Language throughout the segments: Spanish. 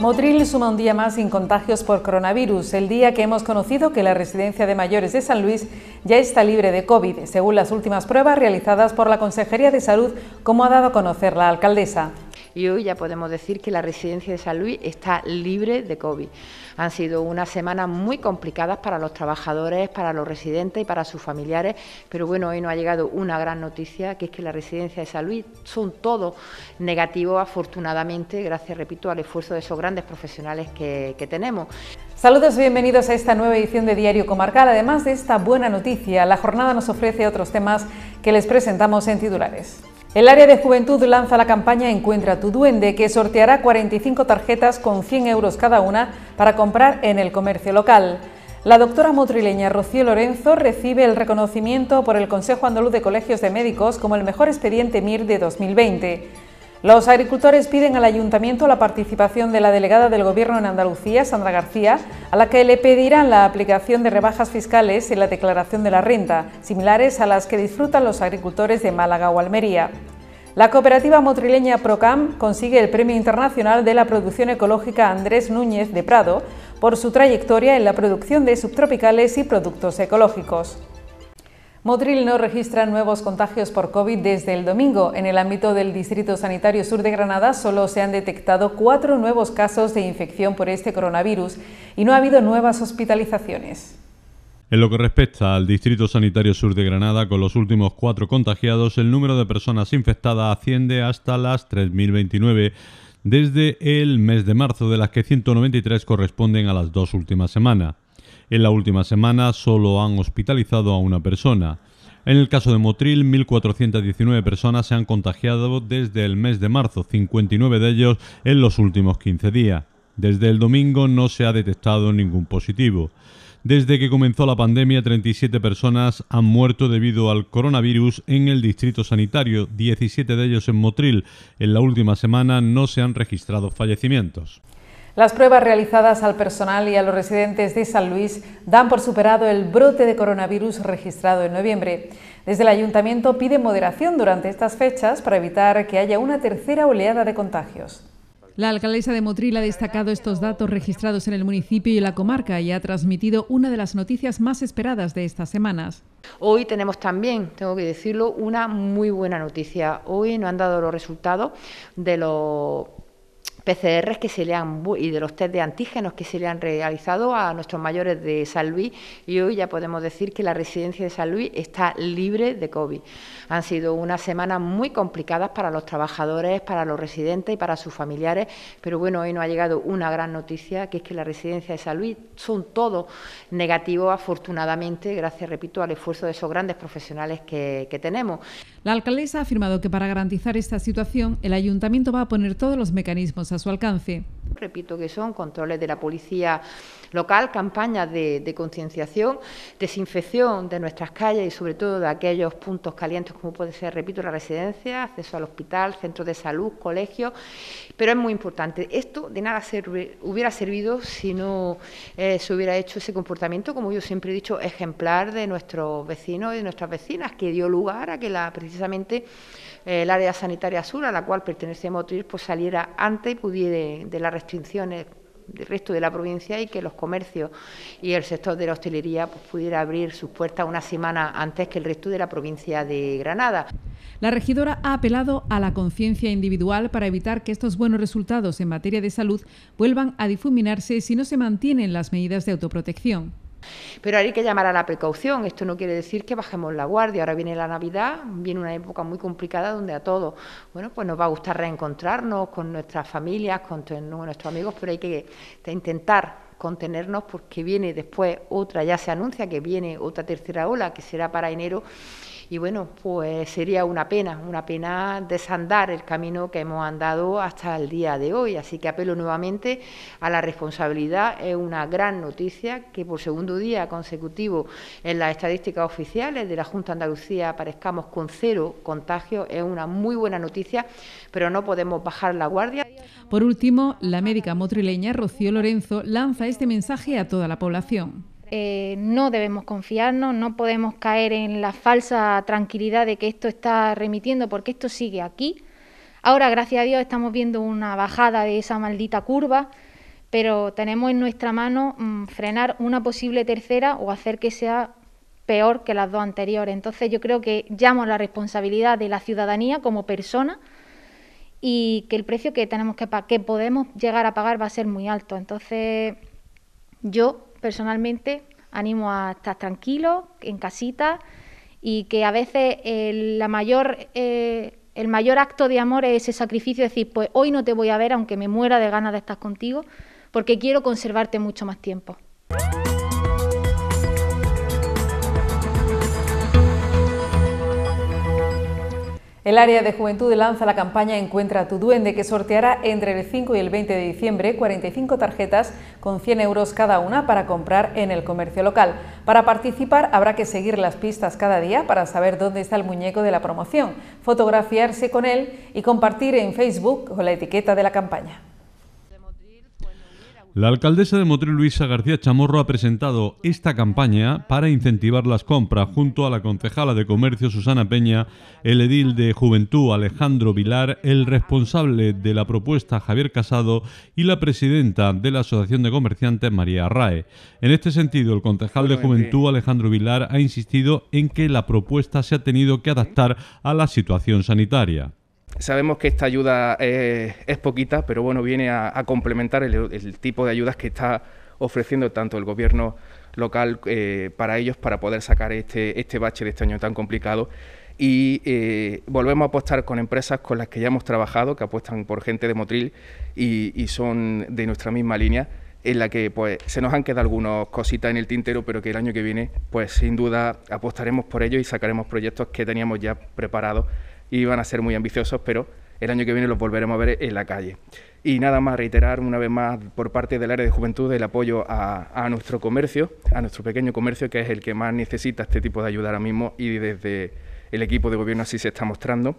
Motril suma un día más sin contagios por coronavirus, el día que hemos conocido que la residencia de mayores de San Luis ya está libre de COVID, según las últimas pruebas realizadas por la Consejería de Salud, como ha dado a conocer la alcaldesa y hoy ya podemos decir que la residencia de San Luis está libre de COVID. Han sido unas semanas muy complicadas para los trabajadores, para los residentes y para sus familiares, pero bueno, hoy nos ha llegado una gran noticia, que es que la residencia de San Luis son todos negativos, afortunadamente, gracias, repito, al esfuerzo de esos grandes profesionales que, que tenemos. Saludos y bienvenidos a esta nueva edición de Diario Comarcal. Además de esta buena noticia, la jornada nos ofrece otros temas que les presentamos en titulares. El área de juventud lanza la campaña Encuentra tu duende, que sorteará 45 tarjetas con 100 euros cada una para comprar en el comercio local. La doctora motrileña Rocío Lorenzo recibe el reconocimiento por el Consejo Andaluz de Colegios de Médicos como el mejor expediente MIR de 2020. Los agricultores piden al Ayuntamiento la participación de la delegada del Gobierno en Andalucía, Sandra García, a la que le pedirán la aplicación de rebajas fiscales en la declaración de la renta, similares a las que disfrutan los agricultores de Málaga o Almería. La cooperativa motrileña Procam consigue el Premio Internacional de la Producción Ecológica Andrés Núñez de Prado por su trayectoria en la producción de subtropicales y productos ecológicos. Motril no registra nuevos contagios por COVID desde el domingo. En el ámbito del Distrito Sanitario Sur de Granada solo se han detectado cuatro nuevos casos de infección por este coronavirus y no ha habido nuevas hospitalizaciones. En lo que respecta al Distrito Sanitario Sur de Granada, con los últimos cuatro contagiados, el número de personas infectadas asciende hasta las 3.029 desde el mes de marzo, de las que 193 corresponden a las dos últimas semanas. En la última semana solo han hospitalizado a una persona. En el caso de Motril, 1.419 personas se han contagiado desde el mes de marzo, 59 de ellos en los últimos 15 días. Desde el domingo no se ha detectado ningún positivo. Desde que comenzó la pandemia, 37 personas han muerto debido al coronavirus en el distrito sanitario, 17 de ellos en Motril. En la última semana no se han registrado fallecimientos. Las pruebas realizadas al personal y a los residentes de San Luis dan por superado el brote de coronavirus registrado en noviembre. Desde el ayuntamiento pide moderación durante estas fechas para evitar que haya una tercera oleada de contagios. La alcaldesa de Motril ha destacado estos datos registrados en el municipio y la comarca y ha transmitido una de las noticias más esperadas de estas semanas. Hoy tenemos también, tengo que decirlo, una muy buena noticia. Hoy nos han dado los resultados de los PCRs que se le han, y de los test de antígenos que se le han realizado a nuestros mayores de San Luis y hoy ya podemos decir que la residencia de San Luis está libre de COVID. Han sido unas semanas muy complicadas para los trabajadores, para los residentes y para sus familiares, pero bueno, hoy nos ha llegado una gran noticia, que es que la residencia de San Luis son todos negativos, afortunadamente, gracias, repito, al esfuerzo de esos grandes profesionales que tenemos. La alcaldesa ha afirmado que para garantizar esta situación, el ayuntamiento va a poner todos los mecanismos a su alcance. Repito que son controles de la policía local, campañas de, concienciación, desinfección de nuestras calles y sobre todo de aquellos puntos calientes como puede ser, repito, la residencia, acceso al hospital, centro de salud, colegios, pero es muy importante. Esto de nada hubiera servido si no eh, se hubiera hecho ese comportamiento, como yo siempre he dicho, ejemplar de nuestros vecinos y de nuestras vecinas, que dio lugar a que la precisamente el área sanitaria sur, a la cual pertenece Motril, pues saliera antes y pudiera de, de las restricciones del resto de la provincia y que los comercios y el sector de la hostelería pues, pudiera abrir sus puertas una semana antes que el resto de la provincia de Granada. La regidora ha apelado a la conciencia individual para evitar que estos buenos resultados en materia de salud vuelvan a difuminarse si no se mantienen las medidas de autoprotección. Pero hay que llamar a la precaución. Esto no quiere decir que bajemos la guardia. Ahora viene la Navidad, viene una época muy complicada donde a todos, bueno, pues nos va a gustar reencontrarnos con nuestras familias, con nuestros amigos, pero hay que intentar contenernos porque viene después otra, ya se anuncia que viene otra tercera ola que será para enero y bueno, pues sería una pena, una pena desandar el camino que hemos andado hasta el día de hoy. Así que apelo nuevamente a la responsabilidad. Es una gran noticia que por segundo día consecutivo en las estadísticas oficiales de la Junta de Andalucía aparezcamos con cero contagios. Es una muy buena noticia, pero no podemos bajar la guardia. Por último, la médica motrileña Rocío Lorenzo lanza este mensaje a toda la población. Eh, no debemos confiarnos, no podemos caer en la falsa tranquilidad de que esto está remitiendo porque esto sigue aquí. Ahora, gracias a Dios, estamos viendo una bajada de esa maldita curva, pero tenemos en nuestra mano mm, frenar una posible tercera o hacer que sea peor que las dos anteriores. Entonces yo creo que llamo la responsabilidad de la ciudadanía como persona y que el precio que tenemos que, que podemos llegar a pagar va a ser muy alto. Entonces yo personalmente animo a estar tranquilo, en casita, y que a veces mayor, eh, el mayor acto de amor es ese sacrificio, decir, pues hoy no te voy a ver, aunque me muera de ganas de estar contigo, porque quiero conservarte mucho más tiempo. El área de juventud lanza la campaña Encuentra tu duende, que sorteará entre el 5 y el 20 de diciembre 45 tarjetas con 100 euros cada una para comprar en el comercio local. Para participar habrá que seguir las pistas cada día para saber dónde está el muñeco de la promoción, fotografiarse con él y compartir en Facebook con la etiqueta de la campaña. La alcaldesa de Motril, Luisa García Chamorro, ha presentado esta campaña para incentivar las compras junto a la concejala de comercio Susana Peña, el edil de Juventud Alejandro Vilar, el responsable de la propuesta Javier Casado y la presidenta de la Asociación de Comerciantes María Arrae. En este sentido, el concejal de Juventud Alejandro Vilar ha insistido en que la propuesta se ha tenido que adaptar a la situación sanitaria. Sabemos que esta ayuda eh, es, poquita, pero bueno, viene a, complementar el, tipo de ayudas que está ofreciendo tanto el gobierno local eh, para ellos para poder sacar este, este bache de este año tan complicado y eh, volvemos a apostar con empresas con las que ya hemos trabajado, que apuestan por gente de Motril y, son de nuestra misma línea, en la que pues se nos han quedado algunas cositas en el tintero, pero que el año que viene, pues sin duda apostaremos por ellos y sacaremos proyectos que teníamos ya preparados y van a ser muy ambiciosos, pero el año que viene los volveremos a ver en la calle. Y nada más reiterar una vez más por parte del área de juventud el apoyo a, nuestro comercio, a nuestro pequeño comercio, que es el que más necesita este tipo de ayuda ahora mismo y desde el equipo de gobierno así se está mostrando.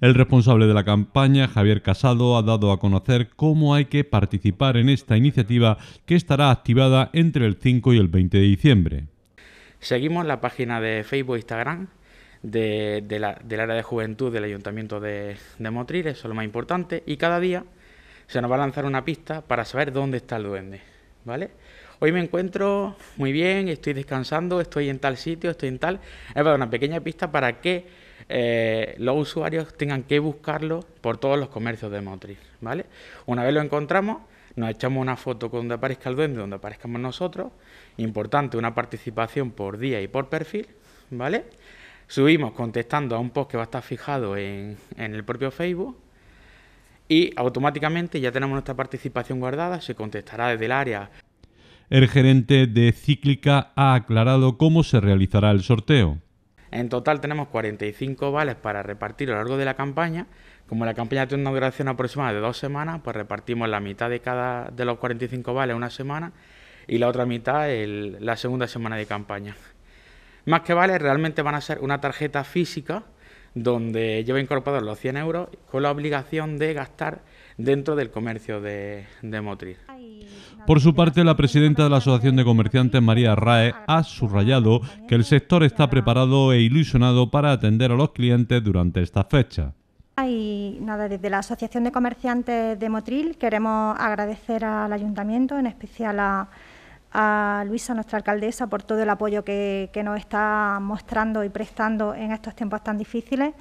El responsable de la campaña, Javier Casado, ha dado a conocer cómo hay que participar en esta iniciativa que estará activada entre el 5 y el 20 de diciembre. Seguimos la página de Facebook e Instagram de, la, del área de juventud del Ayuntamiento de, de Motril, eso es lo más importante, y cada día se nos va a lanzar una pista para saber dónde está el duende, ¿vale? Hoy me encuentro muy bien, estoy descansando, estoy en tal sitio, estoy en tal... Es una pequeña pista para que eh, los usuarios tengan que buscarlo por todos los comercios de Motril, ¿vale? Una vez lo encontramos, nos echamos una foto con donde aparezca el duende, donde aparezcamos nosotros. Importante, una participación por día y por perfil, ¿vale? subimos contestando a un post que va a estar fijado en, en el propio Facebook y automáticamente ya tenemos nuestra participación guardada, se contestará desde el área. El gerente de Cíclica ha aclarado cómo se realizará el sorteo. En total tenemos 45 vales para repartir a lo largo de la campaña. Como la campaña tiene una duración aproximada de dos semanas, pues repartimos la mitad de cada de los 45 vales una semana y la otra mitad en la segunda semana de campaña. Más que vale, realmente van a ser una tarjeta física donde lleva incorporados los 100 euros con la obligación de gastar dentro del comercio de, Motril. Por su parte, la presidenta de la Asociación de Comerciantes, María Rae, ha subrayado que el sector está preparado e ilusionado para atender a los clientes durante esta fecha. nada, desde la Asociación de Comerciantes de Motril queremos agradecer al Ayuntamiento, en especial a a Luisa, nuestra alcaldesa, por todo el apoyo que, nos está mostrando y prestando en estos tiempos tan difíciles.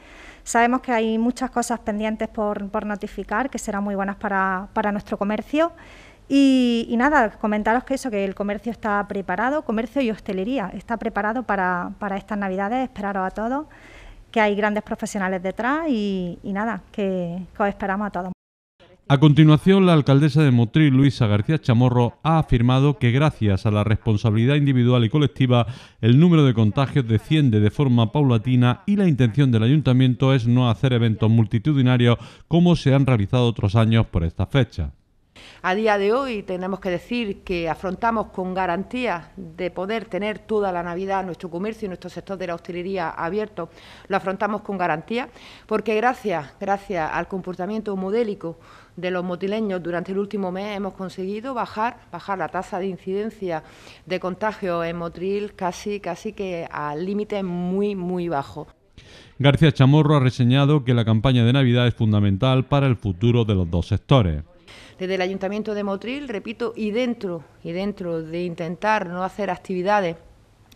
Sabemos que hay muchas cosas pendientes por, notificar, que serán muy buenas para, nuestro comercio. Y, nada, comentaros que eso, que el comercio está preparado, comercio y hostelería, está preparado para, estas Navidades, esperaros a todos, que hay grandes profesionales detrás y, nada, que, que os esperamos a todos. A continuación, la alcaldesa de Motril, Luisa García Chamorro, ha afirmado que gracias a la responsabilidad individual y colectiva, el número de contagios desciende de forma paulatina y la intención del ayuntamiento es no hacer eventos multitudinarios como se han realizado otros años por esta fecha. A día de hoy tenemos que decir que afrontamos con garantía de poder tener toda la Navidad nuestro comercio y nuestro sector de la hostelería abierto. Lo afrontamos con garantía porque gracias, gracias al comportamiento modélico de los motileños durante el último mes hemos conseguido bajar, bajar la tasa de incidencia de contagio en Motril casi, casi que al límite muy, muy bajo. García Chamorro ha reseñado que la campaña de Navidad es fundamental para el futuro de los dos sectores desde el Ayuntamiento de Motril, repito, y dentro, y dentro de intentar no hacer actividades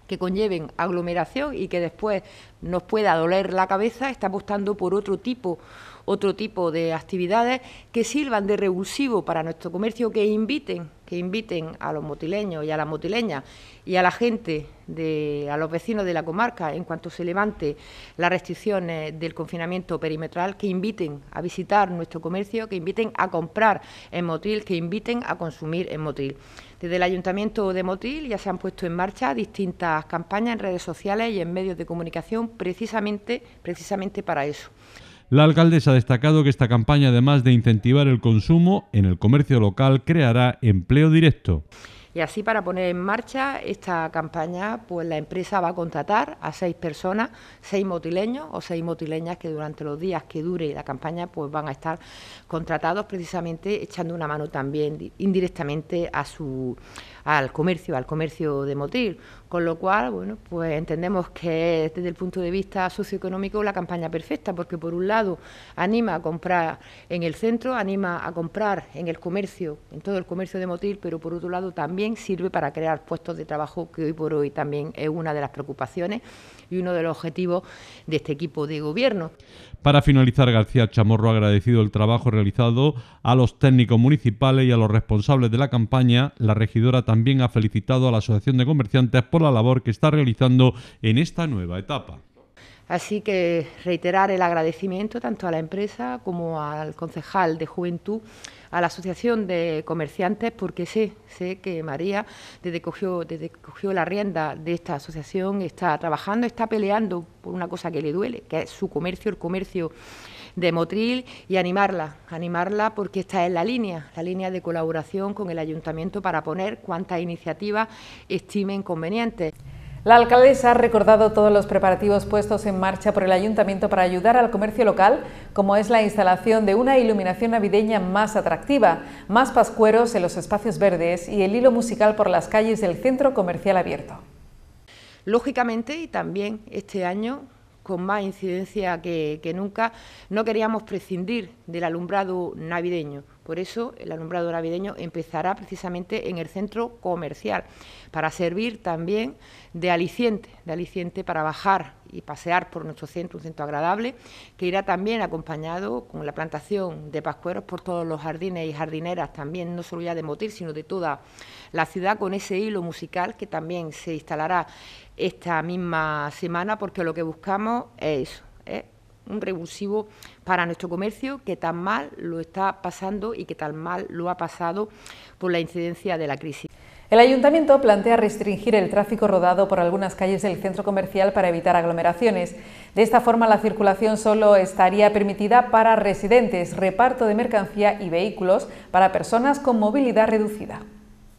que conlleven aglomeración y que después nos pueda doler la cabeza, está apostando por otro tipo otro tipo de actividades que sirvan de revulsivo para nuestro comercio, que inviten, que inviten a los motileños y a las motileñas y a la gente, a los vecinos de la comarca, en cuanto se levante las restricciones del confinamiento perimetral, que inviten a visitar nuestro comercio, que inviten a comprar en Motil, que inviten a consumir en Motil. Desde el Ayuntamiento de Motil ya se han puesto en marcha distintas campañas en redes sociales y en medios de comunicación precisamente, precisamente para eso. La alcaldesa ha destacado que esta campaña, además de incentivar el consumo en el comercio local, creará empleo directo. Y así para poner en marcha esta campaña, pues la empresa va a contratar a seis personas, seis motileños o seis motileñas que durante los días que dure la campaña, pues van a estar contratados precisamente echando una mano también indirectamente a su al comercio, al comercio de motil. Con lo cual, bueno, pues entendemos que desde el punto de vista socioeconómico la campaña perfecta, porque por un lado anima a comprar en el centro, anima a comprar en el comercio, en todo el comercio de motil, pero por otro lado también sirve para crear puestos de trabajo, que hoy por hoy también es una de las preocupaciones y uno de los objetivos de este equipo de gobierno. Para finalizar, García Chamorro ha agradecido el trabajo realizado a los técnicos municipales y a los responsables de la campaña. La regidora también ha felicitado a la Asociación de Comerciantes por la labor que está realizando en esta nueva etapa. Así que reiterar el agradecimiento tanto a la empresa como al concejal de Juventud, a la Asociación de Comerciantes, porque sé, sé que María, desde cogió, desde cogió la rienda de esta asociación, está trabajando, está peleando por una cosa que le duele, que es su comercio, el comercio de Motril y animarla, animarla porque esta es la línea, la línea de colaboración con el ayuntamiento para poner cuantas iniciativas estimen convenientes. La alcaldesa ha recordado todos los preparativos puestos en marcha por el ayuntamiento para ayudar al comercio local, como es la instalación de una iluminación navideña más atractiva, más pascueros en los espacios verdes y el hilo musical por las calles del centro comercial abierto. Lógicamente, y también este año, con más incidencia que, nunca, no queríamos prescindir del alumbrado navideño por eso el alumbrado navideño empezará precisamente en el centro comercial, para servir también de aliciente, de aliciente para bajar y pasear por nuestro centro, un centro agradable, que irá también acompañado con la plantación de pascueros por todos los jardines y jardineras, también no solo ya de Motil, sino de toda la ciudad, con ese hilo musical que también se instalará esta misma semana, porque lo que buscamos es eso, un revulsivo para nuestro comercio que tan mal lo está pasando y que tan mal lo ha pasado por la incidencia de la crisis. El ayuntamiento plantea restringir el tráfico rodado por algunas calles del centro comercial para evitar aglomeraciones. De esta forma, la circulación solo estaría permitida para residentes, reparto de mercancía y vehículos para personas con movilidad reducida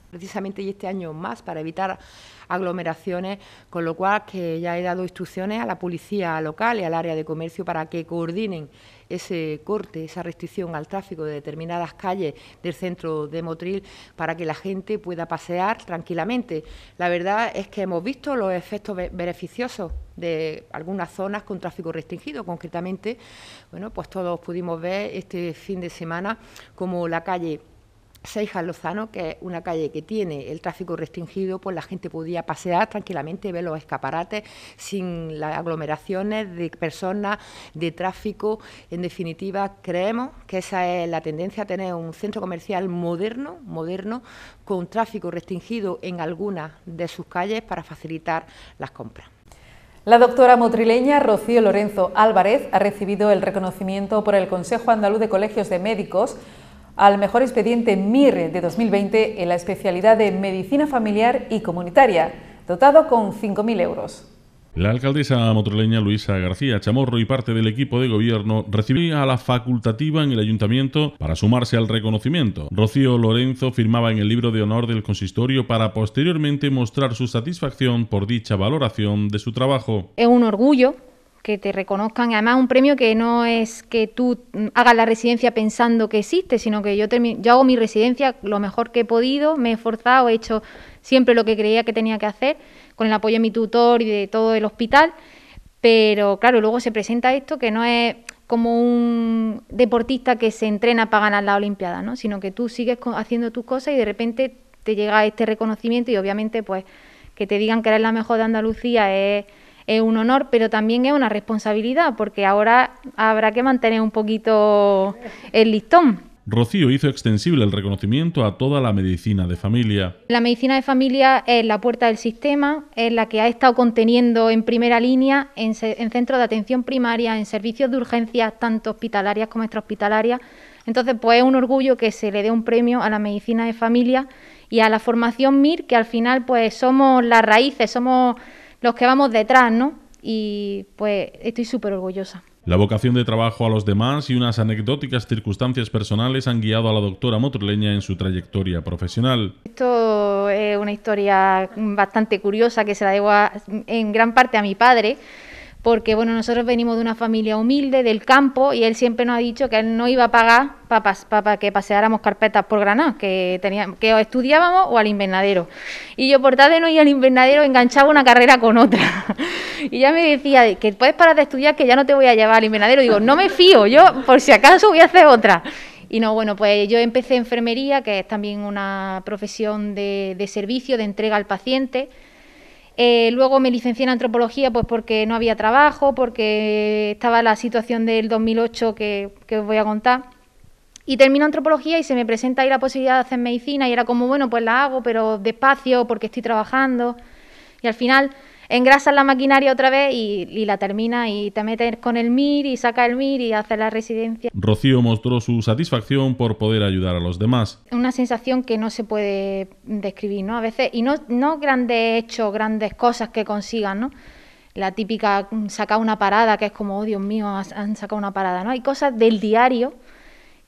precisamente y este año más para evitar aglomeraciones, con lo cual que ya he dado instrucciones a la policía local y al área de comercio para que coordinen ese corte, esa restricción al tráfico de determinadas calles del centro de Motril para que la gente pueda pasear tranquilamente. La verdad es que hemos visto los efectos beneficiosos de algunas zonas con tráfico restringido. Concretamente, bueno, pues todos pudimos ver este fin de semana como la calle Seija Lozano, que es una calle que tiene el tráfico restringido, pues la gente podía pasear tranquilamente, ver los escaparates sin las aglomeraciones de personas, de tráfico. En definitiva, creemos que esa es la tendencia, tener un centro comercial moderno, moderno, con tráfico restringido en algunas de sus calles para facilitar las compras. La doctora motrileña Rocío Lorenzo Álvarez ha recibido el reconocimiento por el Consejo Andaluz de Colegios de Médicos al mejor expediente MIR de 2020 en la especialidad de Medicina Familiar y Comunitaria, dotado con 5.000 euros. La alcaldesa motroleña Luisa García Chamorro y parte del equipo de gobierno recibía a la facultativa en el ayuntamiento para sumarse al reconocimiento. Rocío Lorenzo firmaba en el libro de honor del consistorio para posteriormente mostrar su satisfacción por dicha valoración de su trabajo. Es un orgullo que te reconozcan. Además, un premio que no es que tú hagas la residencia pensando que existe, sino que yo, yo hago mi residencia lo mejor que he podido, me he esforzado, he hecho siempre lo que creía que tenía que hacer, con el apoyo de mi tutor y de todo el hospital. Pero claro, luego se presenta esto que no es como un deportista que se entrena para ganar la Olimpiada, ¿no? sino que tú sigues haciendo tus cosas y de repente te llega este reconocimiento y obviamente pues que te digan que eres la mejor de Andalucía es es un honor, pero también es una responsabilidad, porque ahora habrá que mantener un poquito el listón. Rocío hizo extensible el reconocimiento a toda la medicina de familia. La medicina de familia es la puerta del sistema, es la que ha estado conteniendo en primera línea en, centros de atención primaria, en servicios de urgencias, tanto hospitalarias como extrahospitalarias. Entonces, pues es un orgullo que se le dé un premio a la medicina de familia y a la formación MIR, que al final pues somos las raíces, somos los que vamos detrás, ¿no? Y pues estoy súper orgullosa. La vocación de trabajo a los demás y unas anecdóticas circunstancias personales han guiado a la doctora Motorleña en su trayectoria profesional. Esto es una historia bastante curiosa que se la debo en gran parte a mi padre porque bueno, nosotros venimos de una familia humilde, del campo, y él siempre nos ha dicho que él no iba a pagar para que paseáramos carpetas por Granada, que, teníamos, que estudiábamos o al invernadero. Y yo por tarde no iba al invernadero, enganchaba una carrera con otra. y ya me decía, que puedes parar de estudiar, que ya no te voy a llevar al invernadero. digo, no me fío, yo por si acaso voy a hacer otra. Y no, bueno, pues yo empecé enfermería, que es también una profesión de servicio, de entrega al paciente eh, luego me licencié en antropología pues porque no había trabajo, porque estaba la situación del 2008 que, que os voy a contar. Y termino antropología y se me presenta ahí la posibilidad de hacer medicina y era como, bueno, pues la hago, pero despacio porque estoy trabajando. Y al final engrasas la maquinaria otra vez y, la termina y te metes con el MIR y saca el MIR y hace la residencia. Rocío mostró su satisfacción por poder ayudar a los demás. Una sensación que no se puede describir, ¿no? A veces, y no, grandes hechos, grandes cosas que consigan, ¿no? La típica saca una parada, que es como, oh Dios mío, han sacado una parada, ¿no? Hay cosas del diario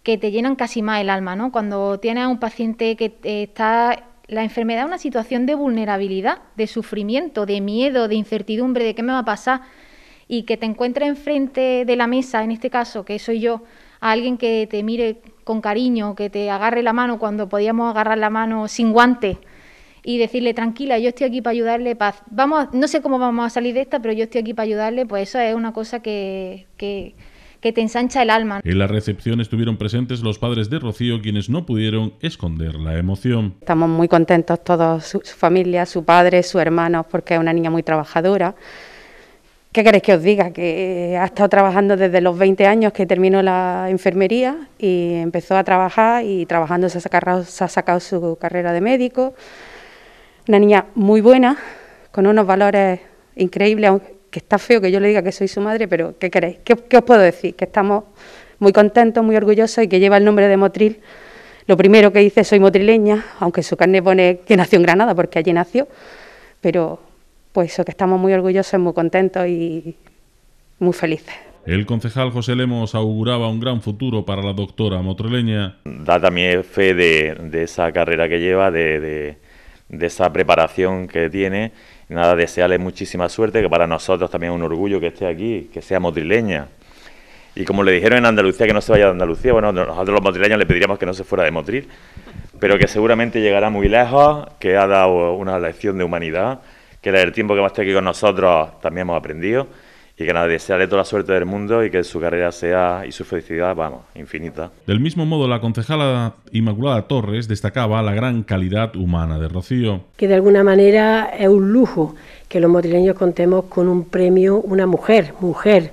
que te llenan casi más el alma, ¿no? Cuando tienes a un paciente que está la enfermedad es una situación de vulnerabilidad, de sufrimiento, de miedo, de incertidumbre, de qué me va a pasar, y que te encuentres enfrente de la mesa, en este caso, que soy yo, a alguien que te mire con cariño, que te agarre la mano cuando podíamos agarrar la mano sin guante y decirle tranquila, yo estoy aquí para ayudarle, paz. Vamos, no sé cómo vamos a salir de esta, pero yo estoy aquí para ayudarle, pues eso es una cosa que que te ensancha el alma. En la recepción estuvieron presentes los padres de Rocío, quienes no pudieron esconder la emoción. Estamos muy contentos todos, su, familia, su padre, su hermano... porque es una niña muy trabajadora. ¿Qué queréis que os diga? Que ha estado trabajando desde los 20 años que terminó la enfermería y empezó a trabajar y trabajando se ha sacado, se ha sacado su carrera de médico. Una niña muy buena, con unos valores increíbles, que está feo que yo le diga que soy su madre, pero ¿qué queréis? ¿Qué, os puedo decir? Que estamos muy contentos, muy orgullosos y que lleva el nombre de Motril. Lo primero que dice, soy motrileña, aunque su carne pone que nació en Granada, porque allí nació, pero pues eso, que estamos muy orgullosos, muy contentos y muy felices. El concejal José Lemos auguraba un gran futuro para la doctora motrileña. Da también fe de, esa carrera que lleva, de esa preparación que tiene Nada, desearle muchísima suerte, que para nosotros también es un orgullo que esté aquí, que sea motrileña. Y como le dijeron en Andalucía que no se vaya de Andalucía, bueno, nosotros los motrileños le pediríamos que no se fuera de Motril, pero que seguramente llegará muy lejos, que ha dado una lección de humanidad, que desde el tiempo que va a estar aquí con nosotros también hemos aprendido y que nada, desearle toda la suerte del mundo y que su carrera sea y su felicidad, vamos, infinita. Del mismo modo, la concejala Inmaculada Torres destacaba la gran calidad humana de Rocío. Que de alguna manera es un lujo que los motrileños contemos con un premio, una mujer, mujer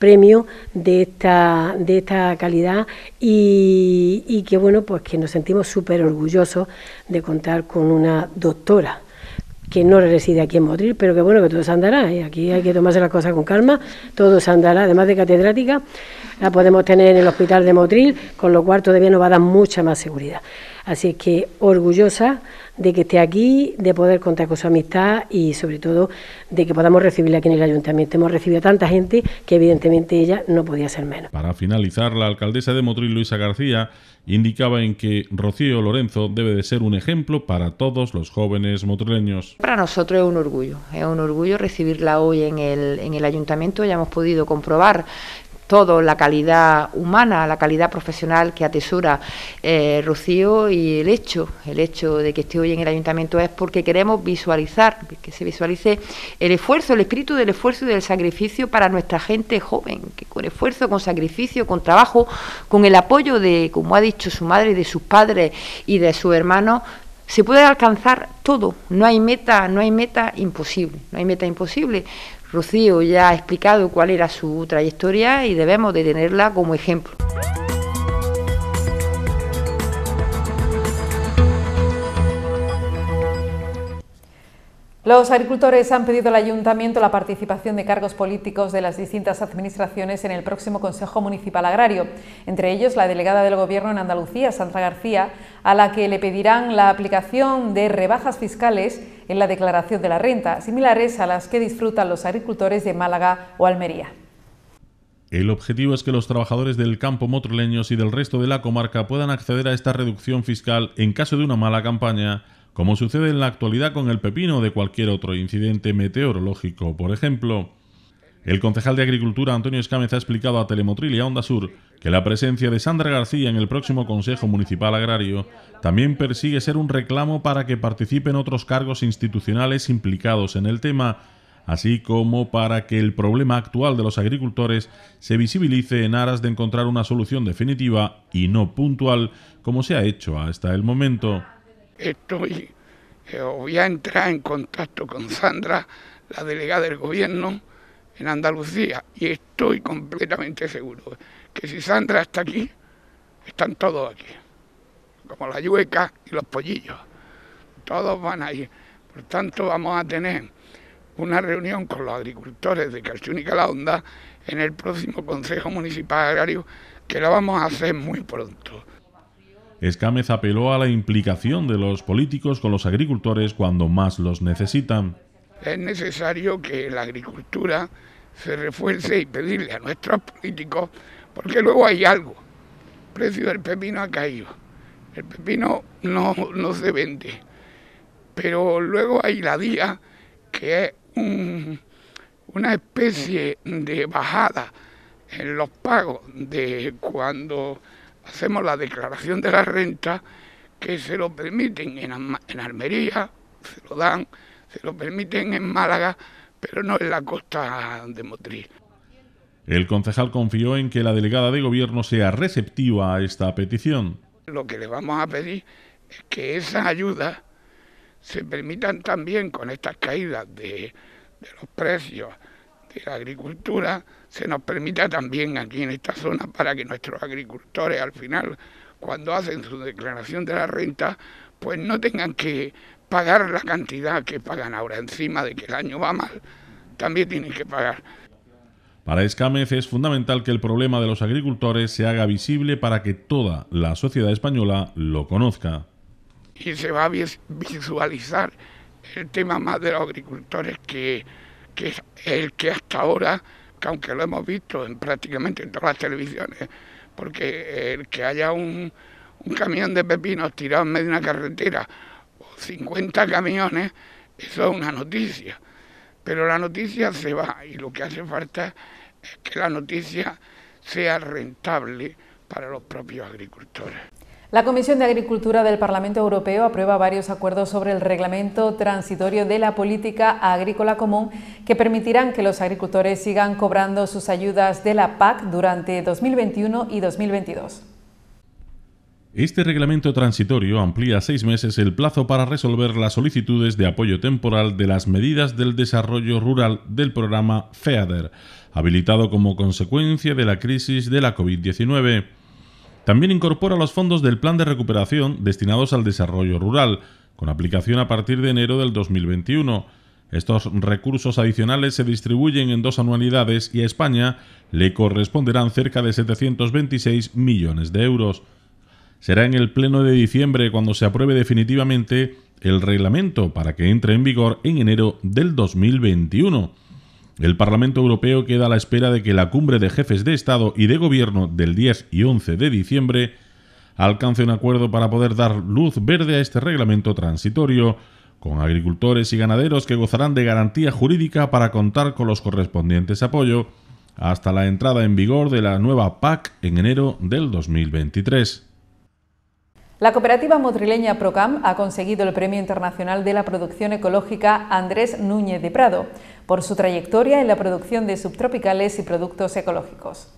premio de esta, calidad y, y que bueno, pues que nos sentimos súper orgullosos de contar con una doctora que no reside aquí en Motril, pero que bueno, que todo se andará, y aquí hay que tomarse las cosas con calma, todo se andará, además de catedrática la podemos tener en el hospital de Motril, con lo cual todavía nos va a dar mucha más seguridad. Así que orgullosa de que esté aquí, de poder contar con su amistad y sobre todo de que podamos recibirla aquí en el ayuntamiento. Hemos recibido a tanta gente que evidentemente ella no podía ser menos. Para finalizar, la alcaldesa de Motril, Luisa García, indicaba en que Rocío Lorenzo debe de ser un ejemplo para todos los jóvenes motrileños. Para nosotros es un orgullo, es un orgullo recibirla hoy en el, en el ayuntamiento. Ya hemos podido comprobar todo, la calidad humana, la calidad profesional que atesora eh, Rocío y el hecho, el hecho de que esté hoy en el ayuntamiento es porque queremos visualizar, que se visualice el esfuerzo, el espíritu del esfuerzo y del sacrificio para nuestra gente joven, que con esfuerzo, con sacrificio, con trabajo, con el apoyo de, como ha dicho su madre, de sus padres y de sus hermanos, se puede alcanzar todo. No hay meta, no hay meta imposible, no hay meta imposible. Rocío ya ha explicado cuál era su trayectoria y debemos de tenerla como ejemplo. Los agricultores han pedido al Ayuntamiento la participación de cargos políticos de las distintas administraciones en el próximo Consejo Municipal Agrario, entre ellos la delegada del Gobierno en Andalucía, Sandra García, a la que le pedirán la aplicación de rebajas fiscales en la declaración de la renta, similares a las que disfrutan los agricultores de Málaga o Almería. El objetivo es que los trabajadores del campo motroleños y del resto de la comarca puedan acceder a esta reducción fiscal en caso de una mala campaña como sucede en la actualidad con el pepino de cualquier otro incidente meteorológico. Por ejemplo, el concejal de Agricultura Antonio Escámez ha explicado a Telemotril y a Onda Sur que la presencia de Sandra García en el próximo Consejo Municipal Agrario también persigue ser un reclamo para que participen otros cargos institucionales implicados en el tema, así como para que el problema actual de los agricultores se visibilice en aras de encontrar una solución definitiva y no puntual, como se ha hecho hasta el momento estoy eh, voy a entrar en contacto con Sandra, la delegada del gobierno en Andalucía, y estoy completamente seguro que si Sandra está aquí, están todos aquí, como la yueca y los pollillos, todos van a ir. Por tanto, vamos a tener una reunión con los agricultores de Calchún y Calaonda en el próximo Consejo Municipal Agrario, que la vamos a hacer muy pronto. Escámez apeló a la implicación de los políticos con los agricultores cuando más los necesitan. Es necesario que la agricultura se refuerce y pedirle a nuestros políticos, porque luego hay algo. El precio del pepino ha caído. El pepino no, se vende. Pero luego hay la día, que es una especie de bajada en los pagos de cuando hacemos la declaración de la renta que se lo permiten en, Almería, se lo dan, se lo permiten en Málaga, pero no en la costa de Motriz. El concejal confió en que la delegada de gobierno sea receptiva a esta petición. Lo que le vamos a pedir es que esas ayudas se permitan también con estas caídas de los precios ...que la agricultura se nos permita también aquí en esta zona para que nuestros agricultores al final, cuando hacen su declaración de la renta, pues no tengan que pagar la cantidad que pagan ahora, encima de que el año va mal, también tienen que pagar. Para Escamez es fundamental que el problema de los agricultores se haga visible para que toda la sociedad española lo conozca. Y se va a visualizar el tema más de los agricultores que que es el que hasta ahora, que aunque lo hemos visto en prácticamente en todas las televisiones, porque el que haya un, un camión de pepinos tirado en medio de una carretera o 50 camiones, eso es una noticia. Pero la noticia se va y lo que hace falta es que la noticia sea rentable para los propios agricultores. La Comisión de Agricultura del Parlamento Europeo aprueba varios acuerdos sobre el reglamento transitorio de la política agrícola común que permitirán que los agricultores sigan cobrando sus ayudas de la PAC durante 2021 y 2022. Este reglamento transitorio amplía seis meses el plazo para resolver las solicitudes de apoyo temporal de las medidas del desarrollo rural del programa FEADER, habilitado como consecuencia de la crisis de la COVID-19. También incorpora los fondos del Plan de Recuperación destinados al desarrollo rural, con aplicación a partir de enero del 2021. Estos recursos adicionales se distribuyen en dos anualidades y a España le corresponderán cerca de 726 millones de euros. Será en el Pleno de diciembre cuando se apruebe definitivamente el reglamento para que entre en vigor en enero del 2021. El Parlamento Europeo queda a la espera de que la cumbre de jefes de Estado y de Gobierno del 10 y 11 de diciembre alcance un acuerdo para poder dar luz verde a este reglamento transitorio, con agricultores y ganaderos que gozarán de garantía jurídica para contar con los correspondientes apoyo hasta la entrada en vigor de la nueva PAC en enero del 2023. La cooperativa motrileña Procam ha conseguido el Premio Internacional de la Producción Ecológica Andrés Núñez de Prado por su trayectoria en la producción de subtropicales y productos ecológicos.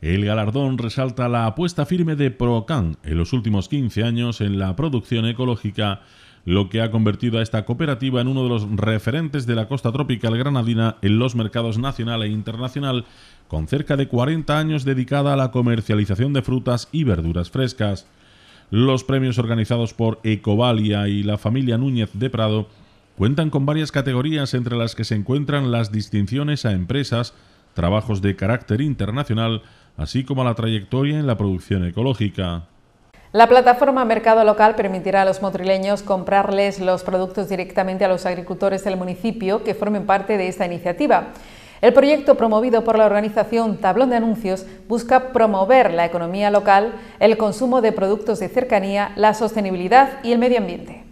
El galardón resalta la apuesta firme de Procan en los últimos 15 años en la producción ecológica, lo que ha convertido a esta cooperativa en uno de los referentes de la costa tropical granadina en los mercados nacional e internacional, con cerca de 40 años dedicada a la comercialización de frutas y verduras frescas. Los premios organizados por Ecovalia y la familia Núñez de Prado Cuentan con varias categorías entre las que se encuentran las distinciones a empresas, trabajos de carácter internacional, así como la trayectoria en la producción ecológica. La plataforma Mercado Local permitirá a los motrileños comprarles los productos directamente a los agricultores del municipio que formen parte de esta iniciativa. El proyecto promovido por la organización Tablón de Anuncios busca promover la economía local, el consumo de productos de cercanía, la sostenibilidad y el medio ambiente.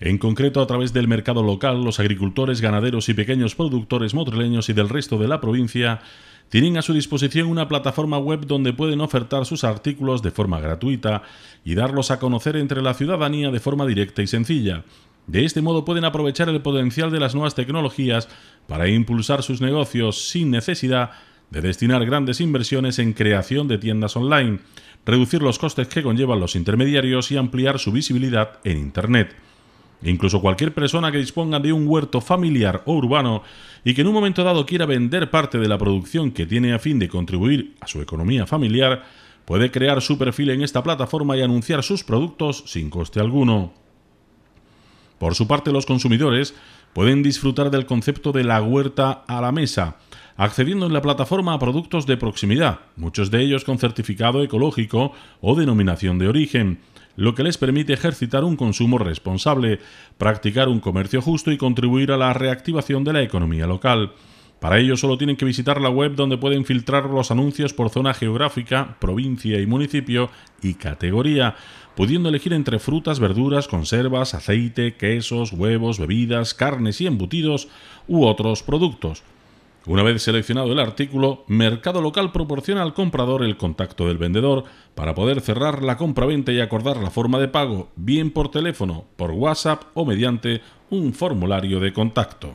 En concreto, a través del mercado local, los agricultores, ganaderos y pequeños productores motrileños y del resto de la provincia tienen a su disposición una plataforma web donde pueden ofertar sus artículos de forma gratuita y darlos a conocer entre la ciudadanía de forma directa y sencilla. De este modo pueden aprovechar el potencial de las nuevas tecnologías para impulsar sus negocios sin necesidad de destinar grandes inversiones en creación de tiendas online, reducir los costes que conllevan los intermediarios y ampliar su visibilidad en Internet. Incluso cualquier persona que disponga de un huerto familiar o urbano y que en un momento dado quiera vender parte de la producción que tiene a fin de contribuir a su economía familiar, puede crear su perfil en esta plataforma y anunciar sus productos sin coste alguno. Por su parte, los consumidores pueden disfrutar del concepto de la huerta a la mesa, accediendo en la plataforma a productos de proximidad, muchos de ellos con certificado ecológico o denominación de origen lo que les permite ejercitar un consumo responsable, practicar un comercio justo y contribuir a la reactivación de la economía local. Para ello solo tienen que visitar la web donde pueden filtrar los anuncios por zona geográfica, provincia y municipio y categoría, pudiendo elegir entre frutas, verduras, conservas, aceite, quesos, huevos, bebidas, carnes y embutidos u otros productos. Una vez seleccionado el artículo, Mercado Local proporciona al comprador el contacto del vendedor para poder cerrar la compra-venta y acordar la forma de pago, bien por teléfono, por WhatsApp o mediante un formulario de contacto.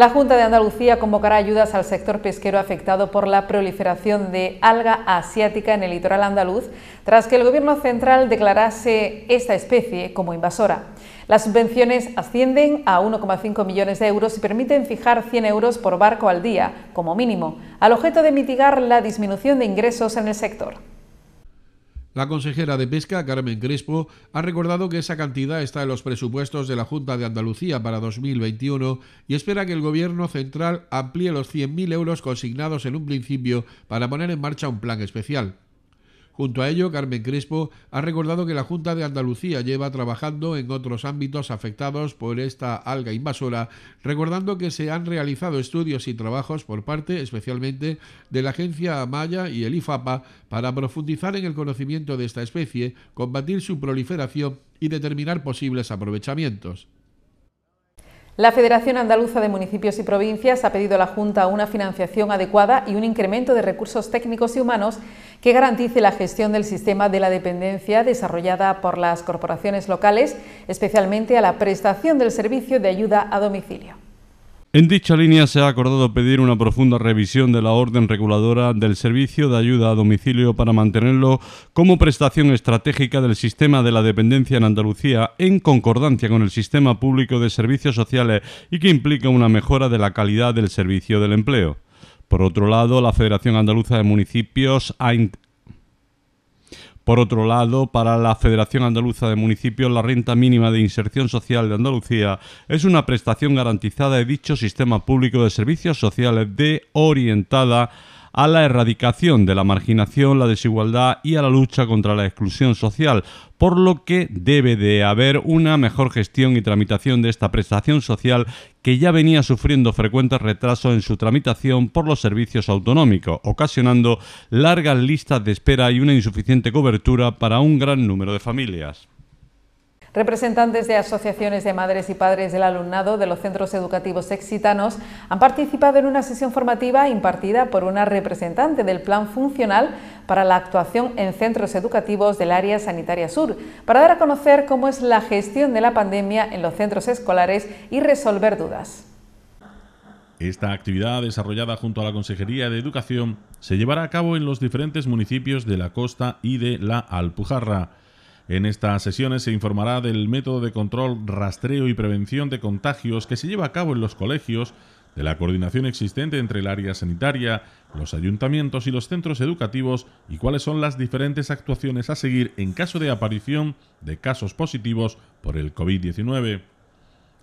La Junta de Andalucía convocará ayudas al sector pesquero afectado por la proliferación de alga asiática en el litoral andaluz, tras que el Gobierno central declarase esta especie como invasora. Las subvenciones ascienden a 1,5 millones de euros y permiten fijar 100 euros por barco al día, como mínimo, al objeto de mitigar la disminución de ingresos en el sector. La consejera de Pesca, Carmen Crespo, ha recordado que esa cantidad está en los presupuestos de la Junta de Andalucía para 2021 y espera que el Gobierno central amplíe los 100.000 euros consignados en un principio para poner en marcha un plan especial. Junto a ello, Carmen Crespo ha recordado que la Junta de Andalucía lleva trabajando en otros ámbitos afectados por esta alga invasora, recordando que se han realizado estudios y trabajos por parte especialmente de la Agencia Amaya y el IFAPA para profundizar en el conocimiento de esta especie, combatir su proliferación y determinar posibles aprovechamientos. La Federación Andaluza de Municipios y Provincias ha pedido a la Junta una financiación adecuada y un incremento de recursos técnicos y humanos que garantice la gestión del sistema de la dependencia desarrollada por las corporaciones locales, especialmente a la prestación del servicio de ayuda a domicilio. En dicha línea se ha acordado pedir una profunda revisión de la orden reguladora del servicio de ayuda a domicilio para mantenerlo como prestación estratégica del sistema de la dependencia en Andalucía en concordancia con el sistema público de servicios sociales y que implica una mejora de la calidad del servicio del empleo. Por otro lado, la Federación Andaluza de Municipios por otro lado, para la Federación Andaluza de Municipios, la renta mínima de inserción social de Andalucía es una prestación garantizada de dicho sistema público de servicios sociales de orientada a a la erradicación de la marginación, la desigualdad y a la lucha contra la exclusión social, por lo que debe de haber una mejor gestión y tramitación de esta prestación social que ya venía sufriendo frecuentes retrasos en su tramitación por los servicios autonómicos, ocasionando largas listas de espera y una insuficiente cobertura para un gran número de familias. Representantes de asociaciones de madres y padres del alumnado de los centros educativos exitanos han participado en una sesión formativa impartida por una representante del Plan Funcional para la Actuación en Centros Educativos del Área Sanitaria Sur, para dar a conocer cómo es la gestión de la pandemia en los centros escolares y resolver dudas. Esta actividad, desarrollada junto a la Consejería de Educación, se llevará a cabo en los diferentes municipios de la costa y de la Alpujarra en estas sesiones se informará del método de control, rastreo y prevención de contagios que se lleva a cabo en los colegios, de la coordinación existente entre el área sanitaria, los ayuntamientos y los centros educativos y cuáles son las diferentes actuaciones a seguir en caso de aparición de casos positivos por el COVID-19.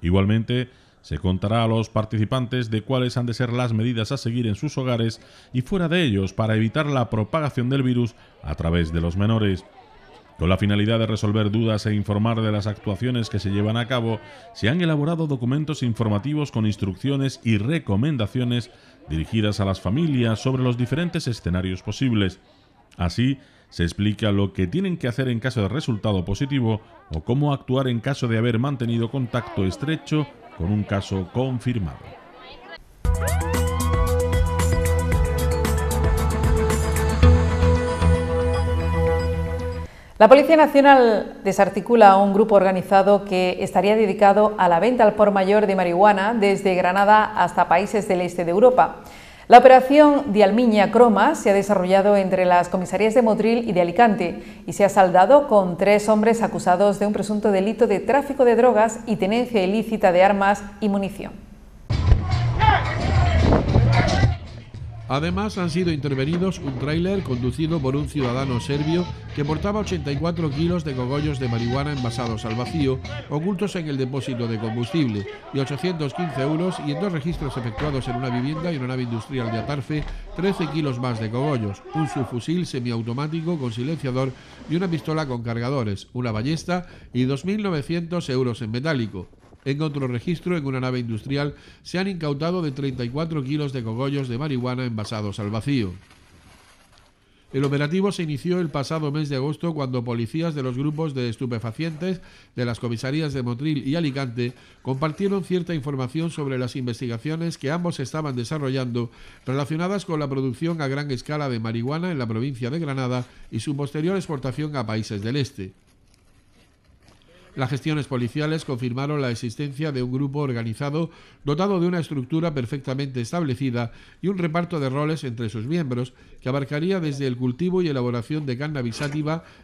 Igualmente, se contará a los participantes de cuáles han de ser las medidas a seguir en sus hogares y fuera de ellos para evitar la propagación del virus a través de los menores. Con la finalidad de resolver dudas e informar de las actuaciones que se llevan a cabo, se han elaborado documentos informativos con instrucciones y recomendaciones dirigidas a las familias sobre los diferentes escenarios posibles. Así, se explica lo que tienen que hacer en caso de resultado positivo o cómo actuar en caso de haber mantenido contacto estrecho con un caso confirmado. La Policía Nacional desarticula un grupo organizado que estaría dedicado a la venta al por mayor de marihuana desde Granada hasta países del este de Europa. La operación Dialmiña Croma se ha desarrollado entre las comisarías de Motril y de Alicante y se ha saldado con tres hombres acusados de un presunto delito de tráfico de drogas y tenencia ilícita de armas y munición. Además han sido intervenidos un tráiler conducido por un ciudadano serbio que portaba 84 kilos de cogollos de marihuana envasados al vacío, ocultos en el depósito de combustible, y 815 euros y en dos registros efectuados en una vivienda y una nave industrial de Atarfe, 13 kilos más de cogollos, un subfusil semiautomático con silenciador y una pistola con cargadores, una ballesta y 2.900 euros en metálico. En otro registro, en una nave industrial, se han incautado de 34 kilos de cogollos de marihuana envasados al vacío. El operativo se inició el pasado mes de agosto cuando policías de los grupos de estupefacientes de las comisarías de Motril y Alicante compartieron cierta información sobre las investigaciones que ambos estaban desarrollando relacionadas con la producción a gran escala de marihuana en la provincia de Granada y su posterior exportación a países del este. Las gestiones policiales confirmaron la existencia de un grupo organizado dotado de una estructura perfectamente establecida y un reparto de roles entre sus miembros que abarcaría desde el cultivo y elaboración de cannabis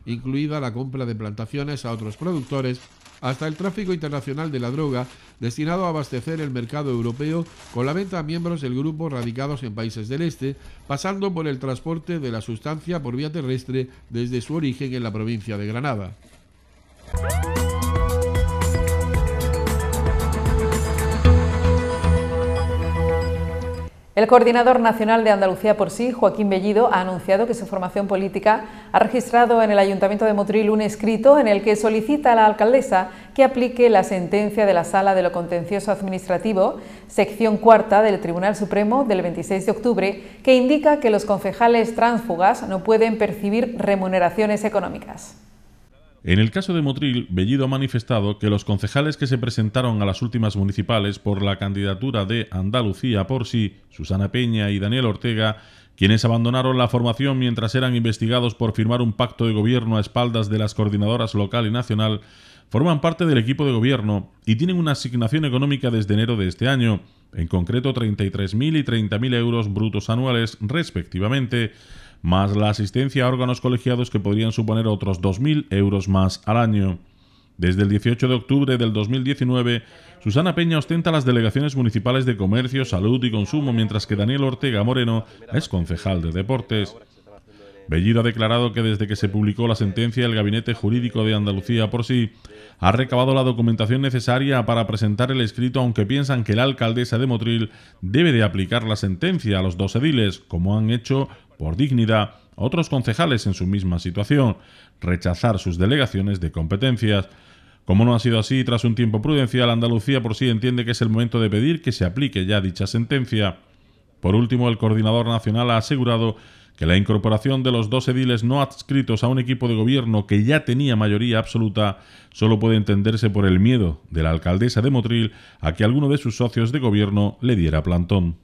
incluida la compra de plantaciones a otros productores, hasta el tráfico internacional de la droga destinado a abastecer el mercado europeo con la venta a miembros del grupo radicados en países del este, pasando por el transporte de la sustancia por vía terrestre desde su origen en la provincia de Granada. El coordinador nacional de Andalucía por sí, Joaquín Bellido, ha anunciado que su formación política ha registrado en el Ayuntamiento de Motril un escrito en el que solicita a la alcaldesa que aplique la sentencia de la Sala de lo Contencioso Administrativo, sección cuarta del Tribunal Supremo del 26 de octubre, que indica que los concejales tránsfugas no pueden percibir remuneraciones económicas. En el caso de Motril, Bellido ha manifestado que los concejales que se presentaron a las últimas municipales por la candidatura de Andalucía por sí, Susana Peña y Daniel Ortega, quienes abandonaron la formación mientras eran investigados por firmar un pacto de gobierno a espaldas de las coordinadoras local y nacional, forman parte del equipo de gobierno y tienen una asignación económica desde enero de este año, en concreto 33.000 y 30.000 euros brutos anuales respectivamente, más la asistencia a órganos colegiados que podrían suponer otros 2.000 euros más al año. Desde el 18 de octubre del 2019, Susana Peña ostenta las delegaciones municipales de Comercio, Salud y Consumo, mientras que Daniel Ortega Moreno es concejal de Deportes. Bellido ha declarado que desde que se publicó la sentencia, el Gabinete Jurídico de Andalucía por sí ha recabado la documentación necesaria para presentar el escrito, aunque piensan que la alcaldesa de Motril debe de aplicar la sentencia a los dos ediles, como han hecho por dignidad, otros concejales en su misma situación, rechazar sus delegaciones de competencias. Como no ha sido así, tras un tiempo prudencial, Andalucía por sí entiende que es el momento de pedir que se aplique ya dicha sentencia. Por último, el coordinador nacional ha asegurado que la incorporación de los dos ediles no adscritos a un equipo de gobierno que ya tenía mayoría absoluta solo puede entenderse por el miedo de la alcaldesa de Motril a que alguno de sus socios de gobierno le diera plantón.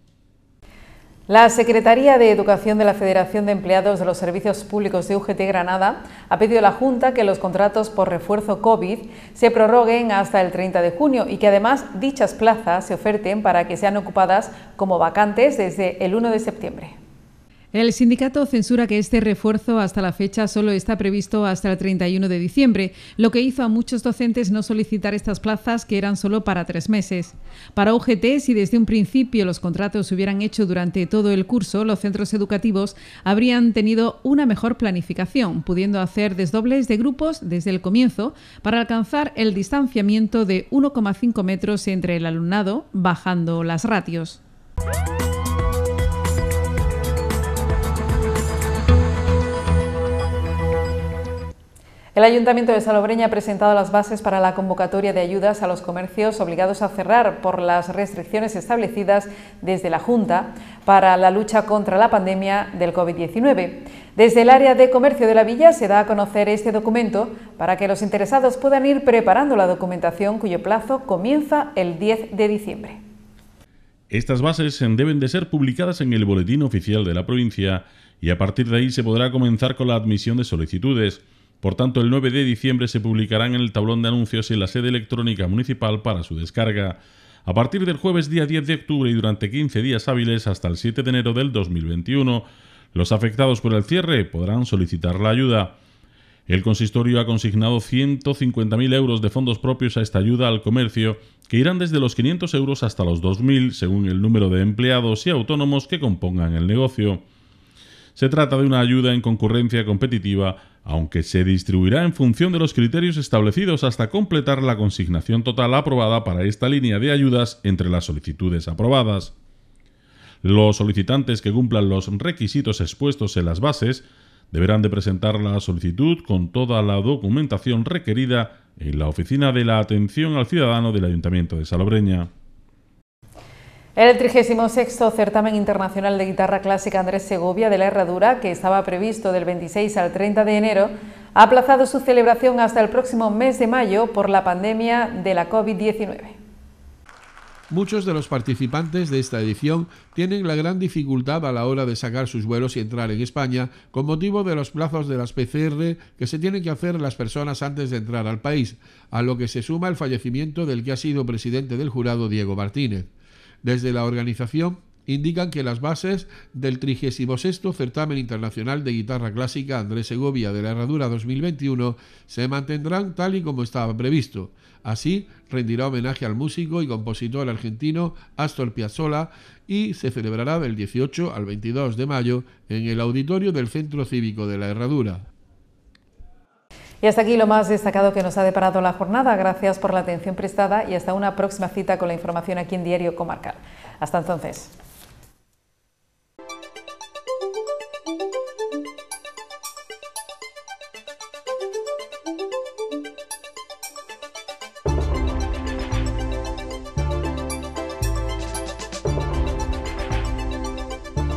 La Secretaría de Educación de la Federación de Empleados de los Servicios Públicos de UGT Granada ha pedido a la Junta que los contratos por refuerzo COVID se prorroguen hasta el 30 de junio y que además dichas plazas se oferten para que sean ocupadas como vacantes desde el 1 de septiembre. El sindicato censura que este refuerzo hasta la fecha solo está previsto hasta el 31 de diciembre, lo que hizo a muchos docentes no solicitar estas plazas que eran solo para tres meses. Para UGT, si desde un principio los contratos se hubieran hecho durante todo el curso, los centros educativos habrían tenido una mejor planificación, pudiendo hacer desdobles de grupos desde el comienzo para alcanzar el distanciamiento de 1,5 metros entre el alumnado, bajando las ratios. El Ayuntamiento de Salobreña ha presentado las bases para la convocatoria de ayudas a los comercios obligados a cerrar por las restricciones establecidas desde la Junta para la lucha contra la pandemia del COVID-19. Desde el área de comercio de la villa se da a conocer este documento para que los interesados puedan ir preparando la documentación cuyo plazo comienza el 10 de diciembre. Estas bases deben de ser publicadas en el Boletín Oficial de la provincia y a partir de ahí se podrá comenzar con la admisión de solicitudes. Por tanto, el 9 de diciembre se publicarán en el tablón de anuncios en la sede electrónica municipal para su descarga. A partir del jueves día 10 de octubre y durante 15 días hábiles hasta el 7 de enero del 2021, los afectados por el cierre podrán solicitar la ayuda. El consistorio ha consignado 150.000 euros de fondos propios a esta ayuda al comercio, que irán desde los 500 euros hasta los 2.000, según el número de empleados y autónomos que compongan el negocio. Se trata de una ayuda en concurrencia competitiva aunque se distribuirá en función de los criterios establecidos hasta completar la consignación total aprobada para esta línea de ayudas entre las solicitudes aprobadas. Los solicitantes que cumplan los requisitos expuestos en las bases deberán de presentar la solicitud con toda la documentación requerida en la Oficina de la Atención al Ciudadano del Ayuntamiento de Salobreña. El 36 Certamen Internacional de Guitarra Clásica Andrés Segovia de la Herradura, que estaba previsto del 26 al 30 de enero, ha aplazado su celebración hasta el próximo mes de mayo por la pandemia de la COVID-19. Muchos de los participantes de esta edición tienen la gran dificultad a la hora de sacar sus vuelos y entrar en España con motivo de los plazos de las PCR que se tienen que hacer las personas antes de entrar al país, a lo que se suma el fallecimiento del que ha sido presidente del jurado Diego Martínez. Desde la organización indican que las bases del 36 Certamen Internacional de Guitarra Clásica Andrés Segovia de la Herradura 2021 se mantendrán tal y como estaba previsto. Así, rendirá homenaje al músico y compositor argentino Astor Piazzolla y se celebrará del 18 al 22 de mayo en el auditorio del Centro Cívico de la Herradura. Y hasta aquí lo más destacado que nos ha deparado la jornada. Gracias por la atención prestada y hasta una próxima cita con la información aquí en Diario Comarcal. Hasta entonces.